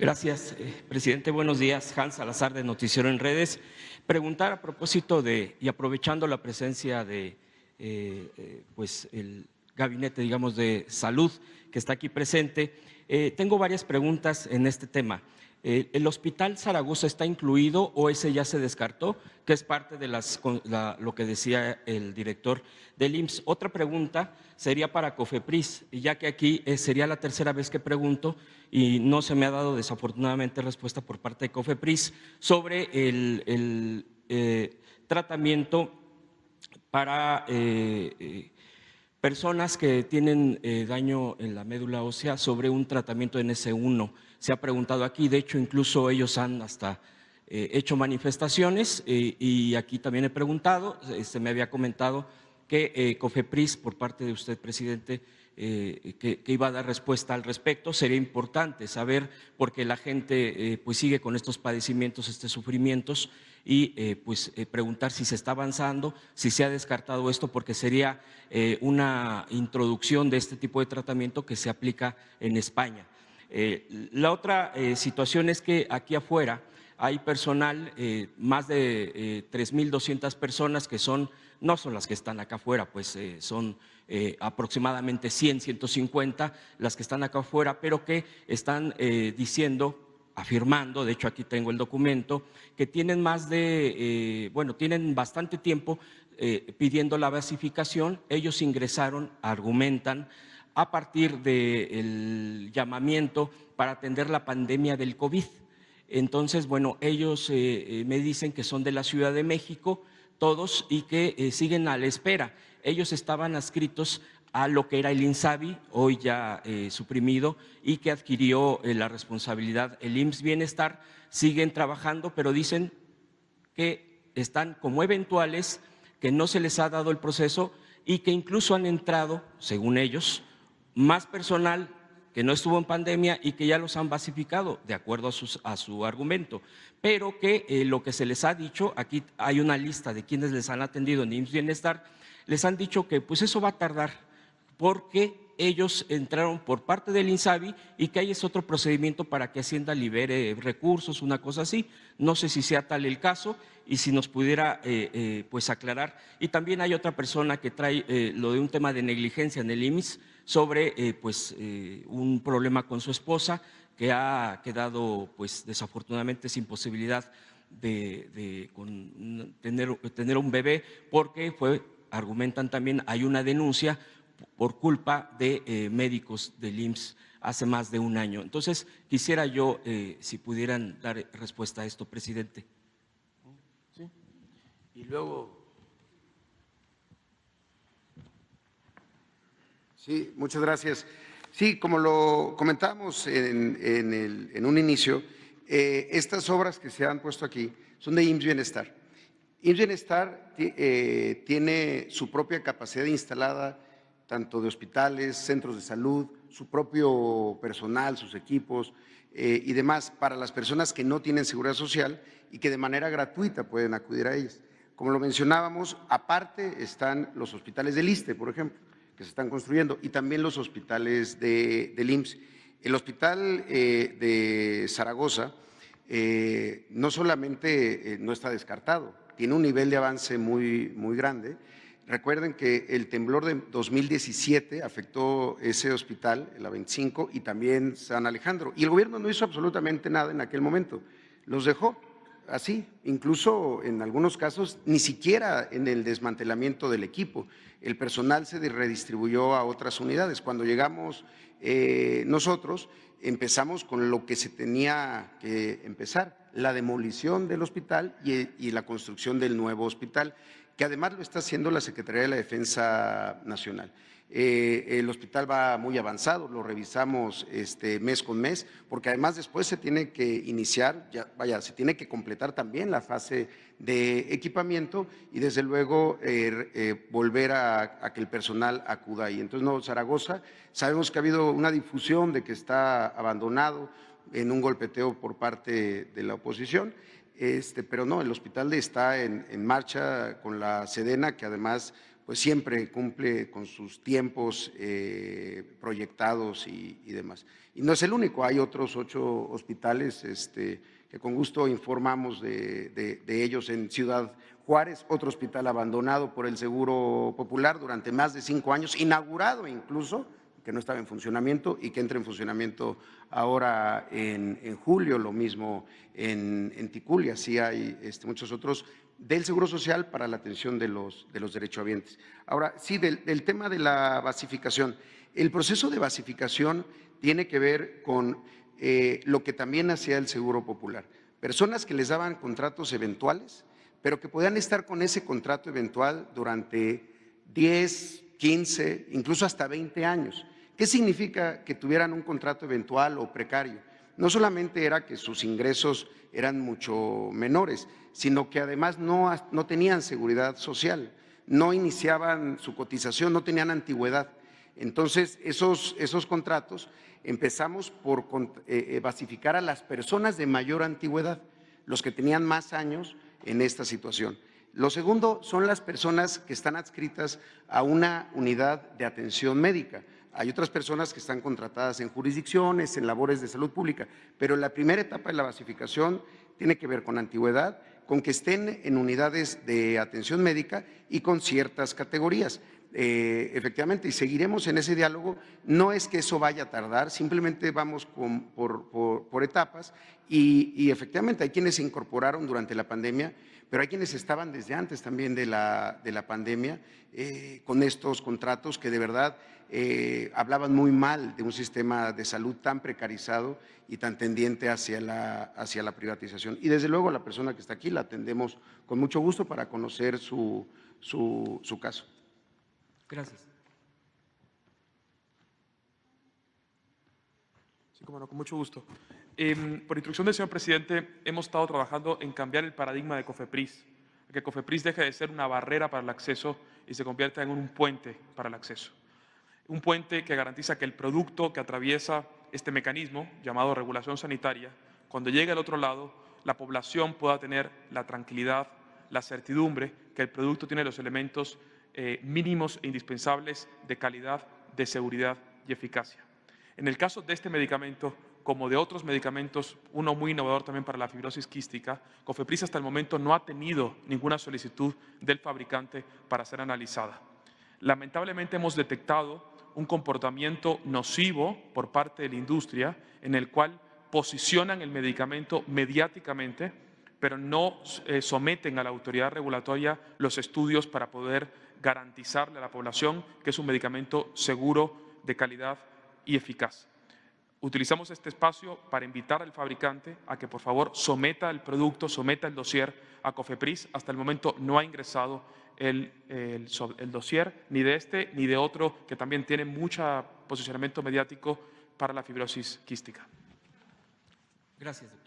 Gracias, eh, presidente. Buenos días. Hans Salazar de Noticiero en Redes. Preguntar a propósito de, y aprovechando la presencia de eh, eh, pues el gabinete, digamos, de salud que está aquí presente. Eh, tengo varias preguntas en este tema. Eh, ¿El Hospital Zaragoza está incluido o ese ya se descartó? Que es parte de las, lo que decía el director del IMSS. Otra pregunta sería para COFEPRIS, ya que aquí eh, sería la tercera vez que pregunto y no se me ha dado desafortunadamente respuesta por parte de COFEPRIS sobre el, tratamiento para personas que tienen eh, daño en la médula ósea sobre un tratamiento NS1. Se ha preguntado aquí, de hecho incluso ellos han hasta eh, hecho manifestaciones eh, y aquí también he preguntado, se me había comentado que COFEPRIS por parte de usted, presidente, eh, que, iba a dar respuesta al respecto. Sería importante saber por qué la gente eh, pues sigue con estos padecimientos, estos sufrimientos y eh, pues preguntar si se está avanzando, si se ha descartado esto, porque sería una introducción de este tipo de tratamiento que se aplica en España. la otra situación es que aquí afuera hay personal, eh, más de 3.200 eh, personas que son, no son las que están acá afuera, pues eh, son aproximadamente 100, 150 las que están acá afuera, pero que están diciendo afirmando, de hecho aquí tengo el documento, que tienen más de, bueno, tienen bastante tiempo pidiendo la basificación, ellos ingresaron, argumentan, a partir del llamamiento para atender la pandemia del COVID. Entonces, bueno, ellos eh, eh, me dicen que son de la Ciudad de México, todos, y que eh, siguen a la espera. Ellos estaban adscritos a lo que era el INSABI, hoy ya suprimido, y que adquirió la responsabilidad el IMSS Bienestar, siguen trabajando, pero dicen que están como eventuales, que no se les ha dado el proceso y que incluso han entrado, según ellos, más personal que no estuvo en pandemia y que ya los han basificado, de acuerdo a, a su argumento. Pero que eh, lo que se les ha dicho, aquí hay una lista de quienes les han atendido en IMSS Bienestar, les han dicho que pues eso va a tardar, porque ellos entraron por parte del INSABI y que hay es otro procedimiento para que Hacienda libere recursos, una cosa así. No sé si sea tal el caso y si nos pudiera eh, eh, pues aclarar. Y también hay otra persona que trae lo de un tema de negligencia en el IMIS sobre eh, pues, eh, un problema con su esposa que ha quedado pues, desafortunadamente sin posibilidad de, tener, tener un bebé porque fue, argumentan también, hay una denuncia por culpa de eh, médicos del IMSS hace más de un año. Entonces, quisiera yo, si pudieran dar respuesta a esto, presidente. Sí. Y luego Sí, muchas gracias. Sí, como lo comentamos en, un inicio, eh, estas obras que se han puesto aquí son de IMSS Bienestar. IMSS Bienestar eh, tiene su propia capacidad instalada, tanto de hospitales, centros de salud, su propio personal, sus equipos eh, y demás, para las personas que no tienen seguridad social y que de manera gratuita pueden acudir a ellos. Como lo mencionábamos, aparte están los hospitales del ISTE, por ejemplo que se están construyendo y también los hospitales de, del El hospital eh, de Zaragoza eh, no solamente eh, no está descartado, tiene un nivel de avance muy, muy grande. Recuerden que el temblor de 2017 afectó ese hospital, la 25, y también San Alejandro. Y el gobierno no hizo absolutamente nada en aquel momento. Los dejó así, incluso en algunos casos ni siquiera en el desmantelamiento del equipo. El personal se redistribuyó a otras unidades. Cuando llegamos eh, nosotros, empezamos con lo que se tenía que empezar, la demolición del hospital y la construcción del nuevo hospital, que además lo está haciendo la Secretaría de la Defensa Nacional. Eh, el hospital va muy avanzado, lo revisamos este mes con mes, porque además después se tiene que iniciar, vaya, se tiene que completar también la fase de equipamiento y desde luego eh, eh, volver a, que el personal acuda ahí. Entonces, no, Zaragoza, sabemos que ha habido una difusión de que está abandonado en un golpeteo por parte de la oposición. Este, pero no, el hospital está en, en marcha con la Sedena, que además pues siempre cumple con sus tiempos eh, proyectados y, demás. Y no es el único, hay otros ocho hospitales este, que con gusto informamos de, ellos en Ciudad Juárez, otro hospital abandonado por el Seguro Popular durante más de cinco años, inaugurado incluso, que no estaba en funcionamiento y que entra en funcionamiento ahora en, julio, lo mismo en, Ticulia, sí hay este, muchos otros del Seguro Social para la atención de los, de los derechohabientes. Ahora, sí, del, tema de la basificación. El proceso de basificación tiene que ver con eh, lo que también hacía el Seguro Popular. Personas que les daban contratos eventuales, pero que podían estar con ese contrato eventual durante 10, 15, incluso hasta 20 años. ¿Qué significa que tuvieran un contrato eventual o precario? no solamente era que sus ingresos eran mucho menores, sino que además no, tenían seguridad social, no iniciaban su cotización, no tenían antigüedad. Entonces, esos, contratos empezamos por eh, eh, basificar a las personas de mayor antigüedad, los que tenían más años en esta situación. Lo segundo son las personas que están adscritas a una unidad de atención médica. Hay otras personas que están contratadas en jurisdicciones, en labores de salud pública, pero la primera etapa de la basificación tiene que ver con antigüedad, con que estén en unidades de atención médica y con ciertas categorías. Eh, efectivamente, y seguiremos en ese diálogo. No es que eso vaya a tardar, simplemente vamos por, etapas y, efectivamente hay quienes se incorporaron durante la pandemia, pero hay quienes estaban desde antes también de la, de la pandemia eh, con estos contratos que de verdad eh, hablaban muy mal de un sistema de salud tan precarizado y tan tendiente hacia la, hacia la privatización. Y desde luego la persona que está aquí la atendemos con mucho gusto para conocer su caso. Gracias. Sí, como no, con mucho gusto. Em, por instrucción del señor presidente, hemos estado trabajando en cambiar el paradigma de COFEPRIS, que COFEPRIS deje de ser una barrera para el acceso y se convierta en un puente para el acceso. Un puente que garantiza que el producto que atraviesa este mecanismo, llamado regulación sanitaria, cuando llegue al otro lado, la población pueda tener la tranquilidad, la certidumbre que el producto tiene los elementos eh, mínimos e indispensables de calidad, de seguridad y eficacia. En el caso de este medicamento, como de otros medicamentos, uno muy innovador también para la fibrosis quística, Cofepris hasta el momento no ha tenido ninguna solicitud del fabricante para ser analizada. Lamentablemente hemos detectado un comportamiento nocivo por parte de la industria en el cual posicionan el medicamento mediáticamente, pero no eh, someten a la autoridad regulatoria los estudios para poder garantizarle a la población que es un medicamento seguro, de calidad y eficaz. Utilizamos este espacio para invitar al fabricante a que por favor someta el producto, someta el dossier a COFEPRIS. Hasta el momento no ha ingresado el, el, dossier ni de este ni de otro que también tiene mucho posicionamiento mediático para la fibrosis quística. Gracias.